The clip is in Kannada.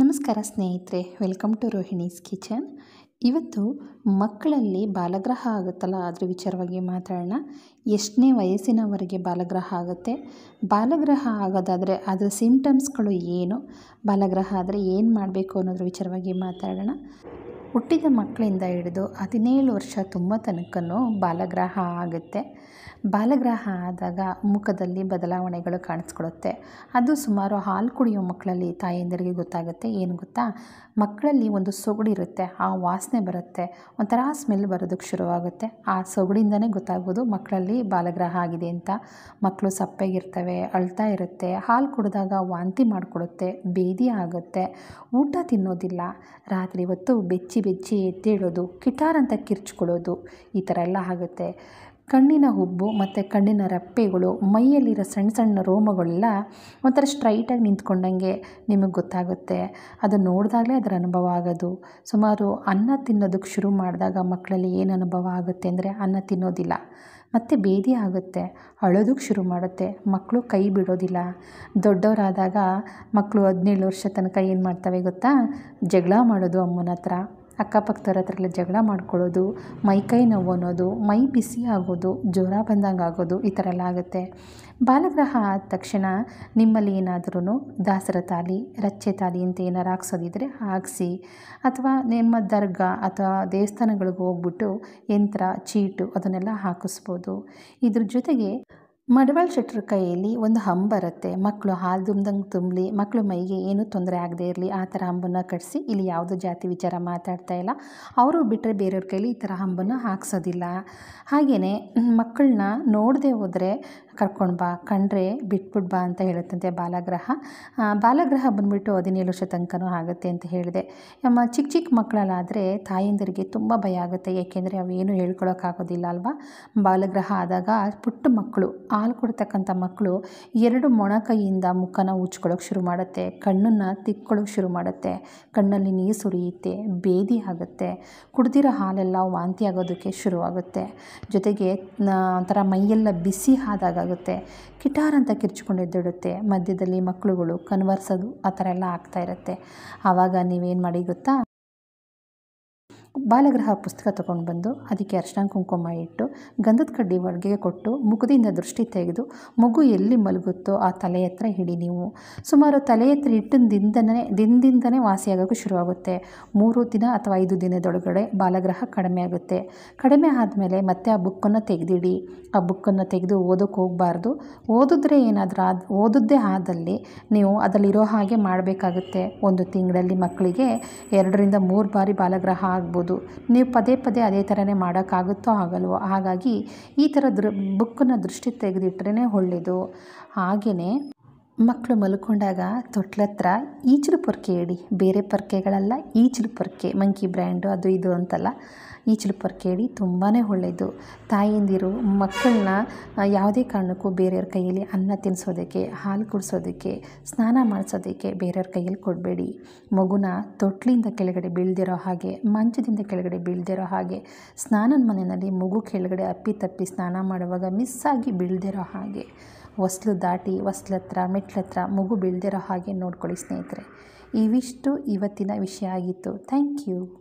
ನಮಸ್ಕಾರ ಸ್ನೇಹಿತರೆ ವೆಲ್ಕಮ್ ಟು ರೋಹಿಣೀಸ್ ಕಿಚನ್ ಇವತ್ತು ಮಕ್ಕಳಲ್ಲಿ ಬಾಲಗ್ರಹ ಆಗುತ್ತಲ್ಲ ಅದ್ರ ವಿಚಾರವಾಗಿ ಮಾತಾಡೋಣ ಎಷ್ಟನೇ ವಯಸ್ಸಿನವರೆಗೆ ಬಾಲಗ್ರಹ ಆಗುತ್ತೆ ಬಾಲಗ್ರಹ ಆಗೋದಾದರೆ ಅದರ ಸಿಂಪ್ಟಮ್ಸ್ಗಳು ಏನು ಬಾಲಗ್ರಹ ಆದರೆ ಏನು ಮಾಡಬೇಕು ಅನ್ನೋದ್ರ ವಿಚಾರವಾಗಿ ಮಾತಾಡೋಣ ಹುಟ್ಟಿದ ಮಕ್ಕಳಿಂದ ಹಿಡಿದು ಹದಿನೇಳು ವರ್ಷ ತುಂಬ ತನಕನೂ ಬಾಲಗ್ರಹ ಆಗುತ್ತೆ ಬಾಲಗ್ರಹ ಆದಾಗ ಮುಖದಲ್ಲಿ ಬದಲಾವಣೆಗಳು ಕಾಣಿಸ್ಕೊಡುತ್ತೆ ಅದು ಸುಮಾರು ಹಾಲು ಕುಡಿಯೋ ಮಕ್ಕಳಲ್ಲಿ ತಾಯಂದಿರಿಗೆ ಗೊತ್ತಾಗುತ್ತೆ ಏನು ಗೊತ್ತಾ ಮಕ್ಕಳಲ್ಲಿ ಒಂದು ಸೊಗಡಿರುತ್ತೆ ಆ ವಾಸನೆ ಬರುತ್ತೆ ಒಂಥರ ಸ್ಮೆಲ್ ಬರೋದಕ್ಕೆ ಶುರುವಾಗುತ್ತೆ ಆ ಸೊಗಡಿಂದನೇ ಗೊತ್ತಾಗ್ಬೋದು ಮಕ್ಕಳಲ್ಲಿ ಬಾಲಗ್ರಹ ಆಗಿದೆ ಅಂತ ಮಕ್ಕಳು ಸಪ್ಪೆಗಿರ್ತವೆ ಅಳ್ತಾ ಇರುತ್ತೆ ಹಾಲು ಕುಡಿದಾಗ ವಾಂತಿ ಮಾಡಿಕೊಡುತ್ತೆ ಬೇದಿ ಆಗುತ್ತೆ ಊಟ ತಿನ್ನೋದಿಲ್ಲ ರಾತ್ರಿ ಹೊತ್ತು ಬೆಚ್ಚಿ ಬೆಚ್ಚಿ ಬೆಚ್ಚಿ ಎದ್ದೇಳೋದು ಅಂತ ಕಿರ್ಚ್ಕೊಳ್ಳೋದು ಈ ಥರ ಎಲ್ಲ ಆಗುತ್ತೆ ಕಣ್ಣಿನ ಹುಬ್ಬು ಮತ್ತು ಕಣ್ಣಿನ ರೆಪ್ಪೆಗಳು ಮೈಯಲ್ಲಿರೋ ಸಣ್ಣ ಸಣ್ಣ ರೋಮಗಳೆಲ್ಲ ಒಂಥರ ಸ್ಟ್ರೈಟಾಗಿ ನಿಂತ್ಕೊಂಡಂಗೆ ನಿಮಗೆ ಗೊತ್ತಾಗುತ್ತೆ ಅದು ನೋಡಿದಾಗಲೇ ಅದರ ಅನುಭವ ಆಗೋದು ಸುಮಾರು ಅನ್ನ ತಿನ್ನೋದಕ್ಕೆ ಶುರು ಮಾಡಿದಾಗ ಮಕ್ಕಳಲ್ಲಿ ಏನು ಅನುಭವ ಆಗುತ್ತೆ ಅಂದರೆ ಅನ್ನ ತಿನ್ನೋದಿಲ್ಲ ಮತ್ತು ಬೇದಿ ಆಗುತ್ತೆ ಅಳೋದಕ್ಕೆ ಶುರು ಮಾಡುತ್ತೆ ಮಕ್ಕಳು ಕೈ ಬಿಡೋದಿಲ್ಲ ದೊಡ್ಡವರಾದಾಗ ಮಕ್ಕಳು ಹದಿನೇಳು ವರ್ಷ ತನಕ ಏನು ಮಾಡ್ತವೆ ಗೊತ್ತಾ ಜಗಳ ಮಾಡೋದು ಅಮ್ಮನ ಹತ್ರ ಅಕ್ಕಪಕ್ಕದವ್ರ ಹತ್ರ ಎಲ್ಲ ಜಗಳ ಮಾಡ್ಕೊಳ್ಳೋದು ಮೈಕೈ ನೋವು ಅನ್ನೋದು ಮೈ ಬಿಸಿ ಆಗೋದು ಜ್ವರ ಬಂದಂಗೆ ಆಗೋದು ಈ ಥರ ಎಲ್ಲ ಆಗುತ್ತೆ ಬಾಲಗ್ರಹ ಆದ ತಕ್ಷಣ ನಿಮ್ಮಲ್ಲಿ ಏನಾದ್ರೂ ದಾಸರ ತಾಲಿ ರಚ್ಚೆ ತಾಲಿ ಅಂತ ಏನಾರು ಹಾಕ್ಸೋದಿದ್ರೆ ಹಾಕಿಸಿ ಅಥವಾ ನಿಮ್ಮ ದರ್ಗಾ ಅಥವಾ ದೇವಸ್ಥಾನಗಳಿಗೆ ಹೋಗ್ಬಿಟ್ಟು ಯಂತ್ರ ಚೀಟು ಅದನ್ನೆಲ್ಲ ಹಾಕಿಸ್ಬೋದು ಇದ್ರ ಜೊತೆಗೆ ಮಡವಾಳ್ ಶೆಟ್ರ ಕೈಯಲ್ಲಿ ಒಂದು ಹಂಬರುತ್ತೆ ಬರುತ್ತೆ ಮಕ್ಕಳು ಹಾಲು ದುಮ್ದಂಗೆ ತುಂಬಲಿ ಮಕ್ಕಳು ಮೈಗೆ ಏನೂ ತೊಂದರೆ ಆಗದೆ ಇರಲಿ ಆ ಥರ ಹಂಬನ್ನು ಕಟ್ಟಿಸಿ ಇಲ್ಲಿ ಯಾವುದೋ ಜಾತಿ ವಿಚಾರ ಮಾತಾಡ್ತಾ ಇಲ್ಲ ಅವರು ಬಿಟ್ಟರೆ ಬೇರೆಯವ್ರ ಕೈಲಿ ಈ ಥರ ಹಂಬನ್ನು ಹಾಕ್ಸೋದಿಲ್ಲ ಹಾಗೆಯೇ ಮಕ್ಕಳನ್ನ ನೋಡದೆ ಹೋದರೆ ಕರ್ಕೊಂಡು ಬಾ ಕಂಡ್ರೆ ಬಿಟ್ಬಿಡ್ ಬಾ ಅಂತ ಹೇಳುತ್ತಂತೆ ಬಾಲಗ್ರಹ ಬಾಲಗ್ರಹ ಬಂದುಬಿಟ್ಟು ಹದಿನೇಳು ವರ್ಷ ತನಕನೂ ಆಗುತ್ತೆ ಅಂತ ಹೇಳಿದೆ ನಮ್ಮ ಚಿಕ್ಕ ಚಿಕ್ಕ ಮಕ್ಕಳಲ್ಲಾದರೆ ತಾಯಂದಿರಿಗೆ ತುಂಬ ಭಯ ಆಗುತ್ತೆ ಏಕೆಂದರೆ ಅವೇನು ಹೇಳ್ಕೊಳೋಕ್ಕಾಗೋದಿಲ್ಲ ಅಲ್ವಾ ಬಾಲಗ್ರಹ ಆದಾಗ ಪುಟ್ಟ ಮಕ್ಕಳು ಹಾಲು ಕೊಡ್ತಕ್ಕಂಥ ಮಕ್ಕಳು ಎರಡು ಮೊಣಕೈಯಿಂದ ಮುಖನ ಉಚ್ಕೊಳ್ಳೋಕೆ ಶುರು ಮಾಡುತ್ತೆ ಕಣ್ಣನ್ನು ತಿಕ್ಕೊಳ್ಳೋಕೆ ಶುರು ಮಾಡುತ್ತೆ ಕಣ್ಣಲ್ಲಿ ನೀರು ಸುರಿಯುತ್ತೆ ಬೇದಿ ಆಗುತ್ತೆ ಕುಡ್ದಿರೋ ಹಾಲೆಲ್ಲ ವಾಂತಿ ಆಗೋದಕ್ಕೆ ಶುರುವಾಗುತ್ತೆ ಜೊತೆಗೆ ಒಂಥರ ಮೈಯೆಲ್ಲ ಬಿಸಿ ಆದಾಗ ಆಗುತ್ತೆ ಕಿಟಾರ್ ಅಂತ ಎದ್ದಿಡುತ್ತೆ ಮಧ್ಯದಲ್ಲಿ ಮಕ್ಕಳುಗಳು ಕನ್ವರ್ಸೋದು ಆ ಥರ ಎಲ್ಲ ಆಗ್ತಾ ಇರುತ್ತೆ ಆವಾಗ ನೀವೇನು ಮಾಡಿ ಗೊತ್ತಾ ಬಾಲಗ್ರಹ ಪುಸ್ತಕ ತಗೊಂಡು ಬಂದು ಅದಕ್ಕೆ ಅರ್ಶನ ಕುಂಕುಮ ಇಟ್ಟು ಗಂಧದ ಕಡ್ಡಿ ಒಳಗೆ ಕೊಟ್ಟು ಮುಖದಿಂದ ದೃಷ್ಟಿ ತೆಗೆದು ಮಗು ಎಲ್ಲಿ ಮಲಗುತ್ತೋ ಆ ತಲೆ ಹತ್ರ ಹಿಡಿ ನೀವು ಸುಮಾರು ತಲೆ ಹತ್ರ ಇಟ್ಟು ದಿನದಿಂದನೇ ವಾಸಿಯಾಗೋಕ್ಕೆ ಶುರುವಾಗುತ್ತೆ ಮೂರು ದಿನ ಅಥವಾ ಐದು ದಿನದೊಳಗಡೆ ಬಾಲಗ್ರಹ ಕಡಿಮೆ ಆಗುತ್ತೆ ಕಡಿಮೆ ಆದಮೇಲೆ ಮತ್ತೆ ಆ ಬುಕ್ಕನ್ನು ತೆಗೆದಿಡಿ ಆ ಬುಕ್ಕನ್ನು ತೆಗೆದು ಓದೋಕೆ ಹೋಗಬಾರ್ದು ಓದಿದ್ರೆ ಏನಾದರೂ ಆದ ಓದಿದ್ದೇ ಆದಲ್ಲಿ ನೀವು ಅದರಲ್ಲಿರೋ ಹಾಗೆ ಮಾಡಬೇಕಾಗುತ್ತೆ ಒಂದು ತಿಂಗಳಲ್ಲಿ ಮಕ್ಕಳಿಗೆ ಎರಡರಿಂದ ಮೂರು ಬಾರಿ ಬಾಲಗ್ರಹ ಆಗ್ಬೋದು ಮಾಡ್ಬೋದು ನೀವು ಪದೇ ಪದೇ ಅದೇ ಥರನೇ ಮಾಡೋಕ್ಕಾಗುತ್ತೋ ಆಗಲ್ವೋ ಹಾಗಾಗಿ ಈ ಥರ ದೃ ಬುಕ್ಕನ್ನು ದೃಷ್ಟಿ ತೆಗೆದಿಟ್ರೇ ಒಳ್ಳೆಯದು ಹಾಗೆಯೇ ಮಕ್ಕಳು ಮಲ್ಕೊಂಡಾಗ ತೊಟ್ಲತ್ರ ಈಚಲು ಪೊರ್ಕೆ ಇಡಿ ಬೇರೆ ಪೊರ್ಕೆಗಳಲ್ಲ ಈಚಲು ಪೊರ್ಕೆ ಮಂಕಿ ಬ್ರ್ಯಾಂಡು ಅದು ಇದು ಅಂತಲ್ಲ ಈ ಚಿಲುಪರ್ ಕೇಳಿ ತುಂಬಾ ಒಳ್ಳೆಯದು ತಾಯಂದಿರು ಮಕ್ಕಳನ್ನ ಯಾವುದೇ ಕಾರಣಕ್ಕೂ ಬೇರೆಯವ್ರ ಕೈಯಲ್ಲಿ ಅನ್ನ ತಿನ್ನಿಸೋದಕ್ಕೆ ಹಾಲು ಕುಡಿಸೋದಕ್ಕೆ ಸ್ನಾನ ಮಾಡಿಸೋದಕ್ಕೆ ಬೇರೆಯವ್ರ ಕೈಯಲ್ಲಿ ಕೊಡಬೇಡಿ ಮಗುನ ತೊಟ್ಲಿಂದ ಕೆಳಗಡೆ ಬೀಳ್ದಿರೋ ಹಾಗೆ ಮಂಚದಿಂದ ಕೆಳಗಡೆ ಬೀಳ್ದಿರೋ ಹಾಗೆ ಸ್ನಾನದ ಮನೆಯಲ್ಲಿ ಮಗು ಕೆಳಗಡೆ ಅಪ್ಪಿತಪ್ಪಿ ಸ್ನಾನ ಮಾಡುವಾಗ ಮಿಸ್ ಆಗಿ ಬೀಳ್ದಿರೋ ಹಾಗೆ ಹೊಸ್ಲು ದಾಟಿ ಹೊಸ್ಲತ್ರ ಮೆಟ್ಲತ್ರ ಮಗು ಬೀಳ್ದಿರೋ ಹಾಗೆ ನೋಡ್ಕೊಳ್ಳಿ ಸ್ನೇಹಿತರೆ ಇವಿಷ್ಟು ಇವತ್ತಿನ ವಿಷಯ ಆಗಿತ್ತು ಥ್ಯಾಂಕ್ ಯು